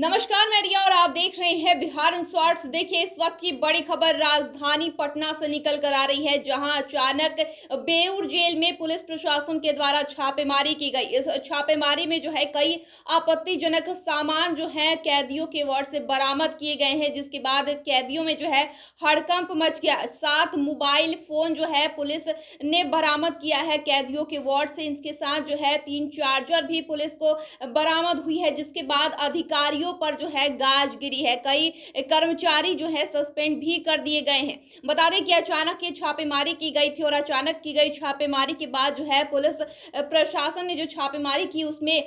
नमस्कार मैं रिया और आप देख रहे हैं बिहार इंस्वार्ट्स देखिए इस वक्त की बड़ी खबर राजधानी पटना से निकल कर आ रही है जहां अचानक बेऊर जेल में पुलिस प्रशासन के द्वारा छापेमारी की गई इस छापेमारी में जो है कई आपत्तिजनक सामान जो है कैदियों के वार्ड से बरामद किए गए हैं जिसके बाद कैदियों में जो है हड़कंप मच गया सात मोबाइल फोन जो है पुलिस ने बरामद किया है कैदियों के वार्ड से इसके साथ जो है तीन चार्जर भी पुलिस को बरामद हुई है जिसके बाद अधिकारियों कर्मचारियों पर जो है गाज गिरी है कई कर्मचारी जो है सस्पेंड भी कर दिए गए हैं बता दें कि अचानक ये छापेमारी की गई थी और अचानक की गई छापेमारी के बाद जो है पुलिस प्रशासन ने जो छापेमारी की उसमें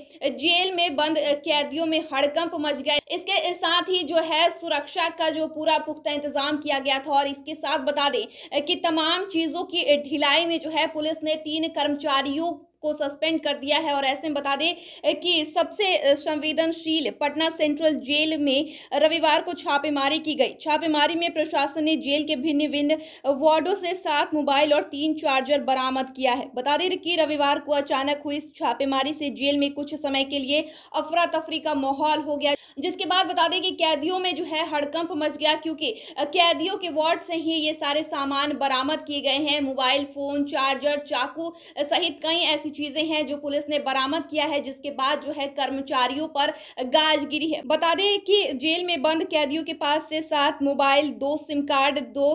जेल में बंद कैदियों में हड़कंप मच गए इसके साथ ही जो है सुरक्षा का जो पूरा पुख्ता इंतजाम किया गया था और इसके साथ बता दें कि तमाम चीज़ों की ढिलाई में जो है पुलिस ने तीन कर्मचारियों को सस्पेंड कर दिया है और ऐसे में बता दें कि सबसे संवेदनशील पटना सेंट्रल जेल में रविवार को छापेमारी की गई छापेमारी में प्रशासन ने जेल के भिन्न भिन्न वार्डों से सात मोबाइल और तीन चार्जर बरामद किया है बता दें कि रविवार को अचानक हुई इस छापेमारी से जेल में कुछ समय के लिए अफरा तफरी का माहौल हो गया जिसके बाद बता दें कि कैदियों में जो है हड़कंप मच गया क्योंकि कैदियों के वार्ड से ही ये सारे सामान बरामद किए गए हैं मोबाइल फोन चार्जर चाकू सहित कई ऐसी चीजें हैं जो पुलिस ने बरामद किया है जिसके बाद जो है कर्मचारियों पर गाज गिरी है बता दें कि जेल में बंद कैदियों के पास से सात मोबाइल दो सिम कार्ड दो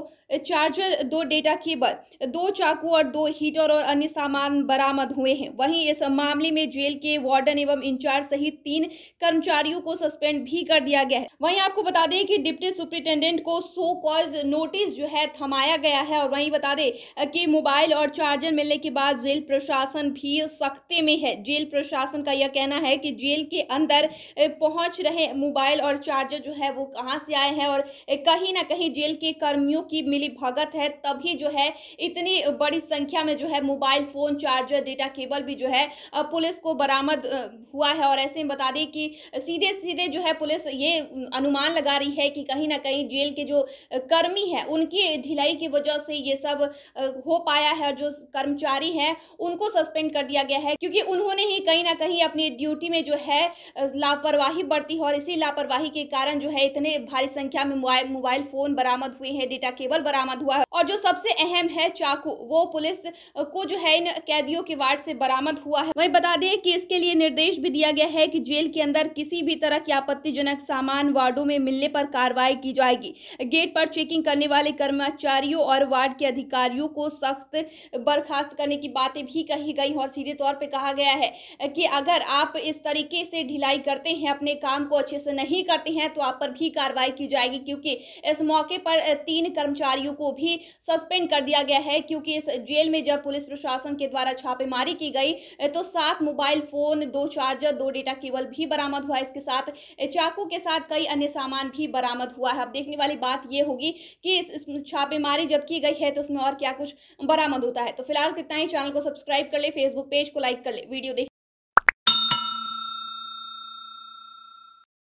चार्जर दो डेटा केबल दो चाकू और दो हीटर और अन्य सामान बरामद हुए हैं वहीं इस मामले में जेल के वार्डन एवं इंचार्ज सहित तीन कर्मचारियों को सस्पेंड भी कर दिया गया है वहीं आपको बता दें कि डिप्टी सुप्रिंटेंडेंट को सो कॉज नोटिस जो है थमाया गया है और वहीं बता दें कि मोबाइल और चार्जर मिलने के बाद जेल प्रशासन भी ही सख्ते में है जेल प्रशासन का यह कहना है कि जेल के अंदर पहुंच रहे मोबाइल और चार्जर जो है वो कहां से आए हैं और कहीं ना कहीं जेल के कर्मियों की मिली भगत है तभी जो है इतनी बड़ी संख्या में जो है mobile phone charger data cable भी जो है पुलिस को बरामद हुआ है और ऐसे में बता दें कि सीधे सीधे जो है पुलिस ये अनुमान लगा रही है कि कहीं ना कहीं जेल के जो कर्मी है उनकी ढिलाई की वजह से ये सब हो पाया है और जो कर्मचारी हैं उनको सस्पेंड कर दिया गया है क्योंकि उन्होंने ही कहीं ना कहीं अपनी ड्यूटी में जो है लापरवाही बरती है और इसी लापरवाही के कारण जो है इतने भारी संख्या में मोबाइल फोन बरामद हुए हैं डेटा केबल बरामद हुआ है और जो सबसे अहम है चाकू वो पुलिस को जो है इन कैदियों के वार्ड से बरामद हुआ है वही बता दें कि इसके लिए निर्देश भी दिया गया है कि जेल के अंदर किसी भी तरह की आपत्तिजनक सामान वार्डो में मिलने पर कार्रवाई की जाएगी गेट पर चेकिंग करने वाले कर्मचारियों और वार्ड के अधिकारियों को सख्त बर्खास्त करने की बातें भी कही गई है और सीधे तौर पे कहा गया है कि अगर आप इस तरीके से ढिलाई करते हैं अपने काम को अच्छे से नहीं करते हैं तो आप पर भी कार्रवाई की जाएगी क्योंकि इस मौके पर तीन कर्मचारियों को भी सस्पेंड कर दिया गया है क्योंकि इस जेल में जब पुलिस प्रशासन के द्वारा छापेमारी की गई तो सात मोबाइल फोन दो चार्जर दो डेटा केबल भी बरामद हुआ इसके साथ चाकू के साथ कई अन्य सामान भी बरामद हुआ है अब देखने वाली बात यह होगी कि छापेमारी जब की गई है तो उसमें और क्या कुछ बरामद होता है तो फिलहाल कितना ही चैनल को सब्सक्राइब कर ले फेसबुक फेसबुक पेज को लाइक कर ले वीडियो देख